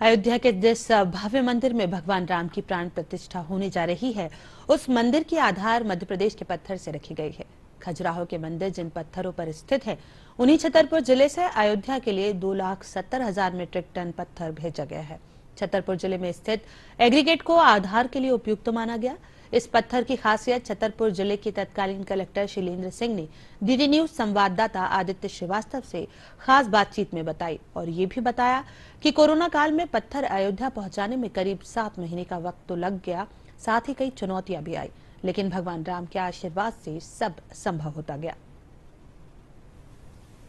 अयोध्या के जिस भव्य मंदिर में भगवान राम की प्राण प्रतिष्ठा होने जा रही है उस मंदिर की आधार मध्य प्रदेश के पत्थर से रखी गई है खजुराहो के मंदिर जिन पत्थरों पर स्थित है उन्हीं छतरपुर जिले से अयोध्या के लिए दो लाख सत्तर हजार मीट्रिक टन पत्थर भेजा गया है छतरपुर जिले में स्थित एग्रीगेट को आधार के लिए उपयुक्त माना गया इस पत्थर की खासियत छतरपुर जिले के तत्कालीन कलेक्टर शिलेंद्र सिंह ने डीडी न्यूज संवाददाता आदित्य श्रीवास्तव से खास बातचीत में बताई और ये भी बताया कि कोरोना काल में पत्थर अयोध्या पहुंचाने में करीब सात महीने का वक्त तो लग गया साथ ही कई चुनौतियां भी आई लेकिन भगवान राम के आशीर्वाद से सब संभव होता गया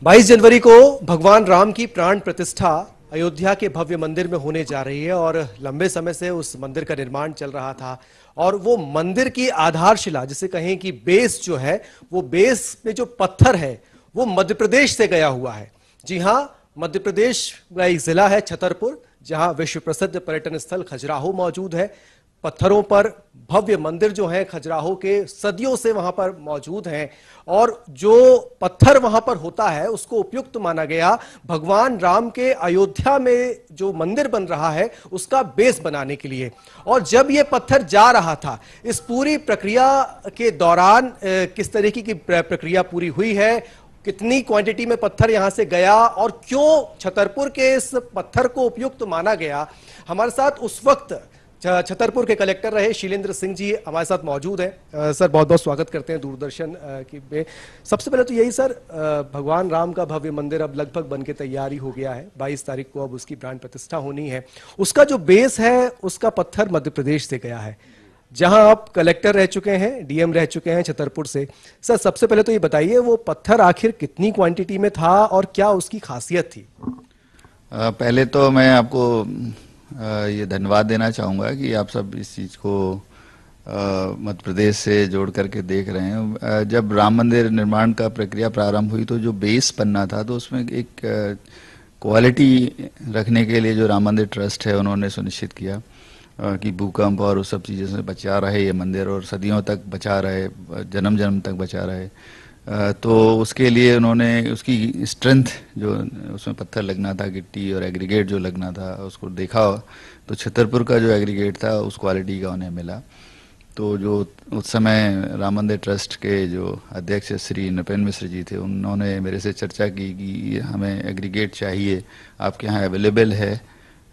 22 जनवरी को भगवान राम की प्राण प्रतिष्ठा अयोध्या के भव्य मंदिर में होने जा रही है और लंबे समय से उस मंदिर का निर्माण चल रहा था और वो मंदिर की आधारशिला जिसे कहें कि बेस जो है वो बेस में जो पत्थर है वो मध्य प्रदेश से गया हुआ है जी हाँ मध्य प्रदेश का एक जिला है छतरपुर जहां विश्व प्रसिद्ध पर्यटन स्थल खजुराहो मौजूद है पत्थरों पर भव्य मंदिर जो है खजुराहो के सदियों से वहां पर मौजूद हैं और जो पत्थर वहां पर होता है उसको उपयुक्त माना गया भगवान राम के अयोध्या में जो मंदिर बन रहा है उसका बेस बनाने के लिए और जब ये पत्थर जा रहा था इस पूरी प्रक्रिया के दौरान किस तरीके की प्रक्रिया पूरी हुई है कितनी क्वांटिटी में पत्थर यहां से गया और क्यों छतरपुर के इस पत्थर को उपयुक्त माना गया हमारे साथ उस वक्त छतरपुर के कलेक्टर रहे शीलेंद्र सिंह जी हमारे साथ मौजूद हैं सर बहुत बहुत स्वागत करते हैं दूरदर्शन की में सबसे पहले तो यही सर भगवान राम का भव्य मंदिर अब लगभग बन के तैयारी हो गया है 22 तारीख को अब उसकी ब्रांड प्रतिष्ठा होनी है उसका जो बेस है उसका पत्थर मध्य प्रदेश से गया है जहां आप कलेक्टर रह चुके हैं डीएम रह चुके हैं छतरपुर से सर सबसे पहले तो ये बताइए वो पत्थर आखिर कितनी क्वांटिटी में था और क्या उसकी खासियत थी पहले तो मैं आपको ये धन्यवाद देना चाहूँगा कि आप सब इस चीज़ को मध्य प्रदेश से जोड़ करके देख रहे हैं जब राम मंदिर निर्माण का प्रक्रिया प्रारंभ हुई तो जो बेस बनना था तो उसमें एक क्वालिटी रखने के लिए जो राम मंदिर ट्रस्ट है उन्होंने सुनिश्चित किया कि भूकंप और उस सब चीज़ों से बचा रहे ये मंदिर और सदियों तक बचा रहे जन्म जन्म तक बचा रहे तो उसके लिए उन्होंने उसकी स्ट्रेंथ जो उसमें पत्थर लगना था गिट्टी और एग्रीगेट जो लगना था उसको देखा तो छतरपुर का जो एग्रीगेट था उस क्वालिटी का उन्हें मिला तो जो उस समय राम मंदिर ट्रस्ट के जो अध्यक्ष श्री नपेन मिश्र जी थे उन्होंने मेरे से चर्चा की कि हमें एग्रीगेट चाहिए आपके यहाँ अवेलेबल है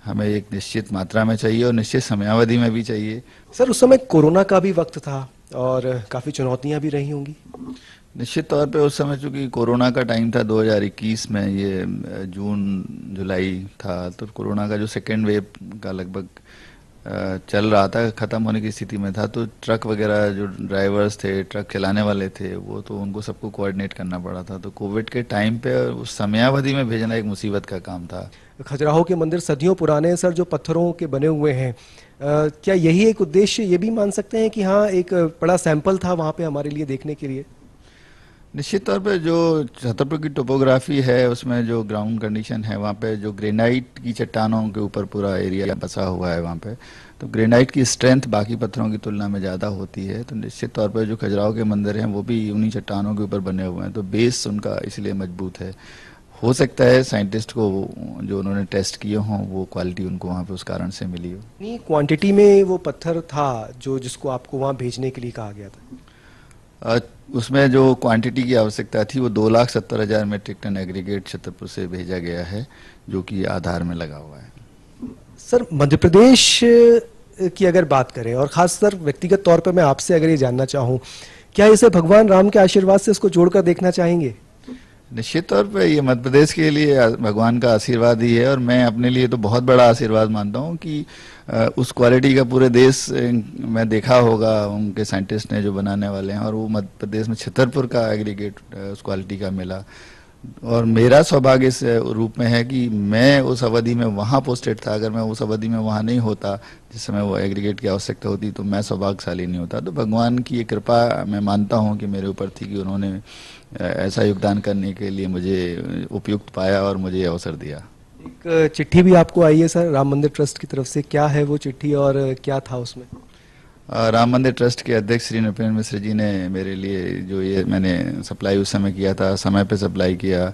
हमें एक निश्चित मात्रा में चाहिए और निश्चित समयावधि में भी चाहिए सर उस समय कोरोना का भी वक्त था और काफ़ी चुनौतियाँ भी रही होंगी निश्चित तौर पे उस समय चूंकि कोरोना का टाइम था 2021 में ये जून जुलाई था तो कोरोना का जो सेकेंड वेव का लगभग चल रहा था ख़त्म होने की स्थिति में था तो ट्रक वगैरह जो ड्राइवर्स थे ट्रक चलाने वाले थे वो तो उनको सबको कोऑर्डिनेट करना पड़ा था तो कोविड के टाइम पे उस समयावधि में भेजना एक मुसीबत का काम था खजुराहो के मंदिर सदियों पुराने सर जो पत्थरों के बने हुए हैं क्या यही एक उद्देश्य ये भी मान सकते हैं कि हाँ एक बड़ा सैंपल था वहाँ पर हमारे लिए देखने के लिए निश्चित तौर पे जो छतरपुर की टोपोग्राफी है उसमें जो ग्राउंड कंडीशन है वहाँ पे जो ग्रेनाइट की चट्टानों के ऊपर पूरा एरिया बसा हुआ है वहाँ पे तो ग्रेनाइट की स्ट्रेंथ बाकी पत्थरों की तुलना में ज़्यादा होती है तो निश्चित तौर पर जो खजुराहो के मंदिर हैं वो भी उन्हीं चट्टानों के ऊपर बने हुए हैं तो बेस उनका इसलिए मजबूत है हो सकता है साइंटिस्ट को जो उन्होंने टेस्ट किए हों वो क्वालिटी उनको वहाँ पे उस कारण से मिली हो नहीं क्वांटिटी में वो पत्थर था जो जिसको आपको वहाँ भेजने के लिए कहा गया था उसमें जो क्वांटिटी की आवश्यकता थी वो दो लाख सत्तर हज़ार मेट्रिक टन एग्रीगेट छतरपुर से भेजा गया है जो कि आधार में लगा हुआ है सर मध्य प्रदेश की अगर बात करें और ख़ासकर व्यक्तिगत तौर पर मैं आपसे अगर ये जानना चाहूँ क्या इसे भगवान राम के आशीर्वाद से इसको जोड़कर देखना चाहेंगे निश्चित तौर पे ये मध्य प्रदेश के लिए भगवान का आशीर्वाद ही है और मैं अपने लिए तो बहुत बड़ा आशीर्वाद मानता हूँ कि उस क्वालिटी का पूरे देश में देखा होगा उनके साइंटिस्ट ने जो बनाने वाले हैं और वो मध्य प्रदेश में छतरपुर का एग्रीगेट उस क्वालिटी का मिला और मेरा सौभाग्य इस रूप में है कि मैं उस अवधि में वहाँ पोस्टेड था अगर मैं उस अवधि में वहाँ नहीं होता जिस समय वो एग्रीगेट की आवश्यकता होती तो मैं सौभाग्यशाली नहीं होता तो भगवान की ये कृपा मैं मानता हूँ कि मेरे ऊपर थी कि उन्होंने ऐसा योगदान करने के लिए मुझे उपयुक्त पाया और मुझे ये अवसर दिया एक चिट्ठी भी आपको आई है सर राम मंदिर ट्रस्ट की तरफ से क्या है वो चिट्ठी और क्या था उसमें राम मंदिर ट्रस्ट के अध्यक्ष श्री नृपेंद्र मिश्र जी ने मेरे लिए जो ये मैंने सप्लाई उस समय किया था समय पे सप्लाई किया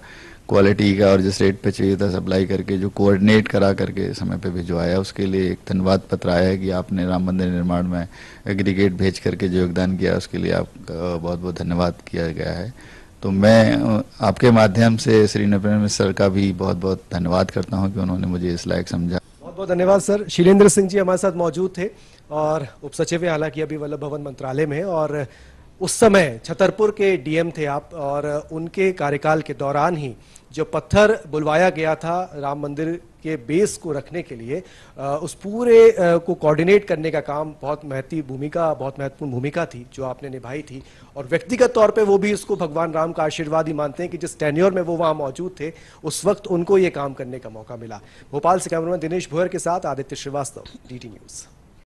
क्वालिटी का और जिस रेट पे चाहिए था सप्लाई करके जो कोऑर्डिनेट करा करके समय पे भिजवाया उसके लिए एक धन्यवाद पत्र आया है कि आपने राम मंदिर निर्माण में एग्रीगेट भेज करके जो योगदान किया उसके लिए आपका बहुत बहुत धन्यवाद किया गया है तो मैं आपके माध्यम से श्री नृपेन्द्र मिश्र का भी बहुत बहुत धन्यवाद करता हूँ कि उन्होंने मुझे इस लायक समझा बहुत धन्यवाद सर शीलेंद्र सिंह जी हमारे साथ मौजूद थे और उप सचिव हालांकि अभी वल्लभ भवन मंत्रालय में और उस समय छतरपुर के डीएम थे आप और उनके कार्यकाल के दौरान ही जो पत्थर बुलवाया गया था राम मंदिर के बेस को रखने के लिए उस पूरे को कोऑर्डिनेट करने का काम बहुत महती भूमिका बहुत महत्वपूर्ण भूमिका थी जो आपने निभाई थी और व्यक्तिगत तौर पे वो भी उसको भगवान राम का आशीर्वाद ही मानते हैं कि जिस टेन्योर में वो वहाँ मौजूद थे उस वक्त उनको ये काम करने का मौका मिला भोपाल से कैमरामैन दिनेश भोयर के साथ आदित्य श्रीवास्तव डी न्यूज़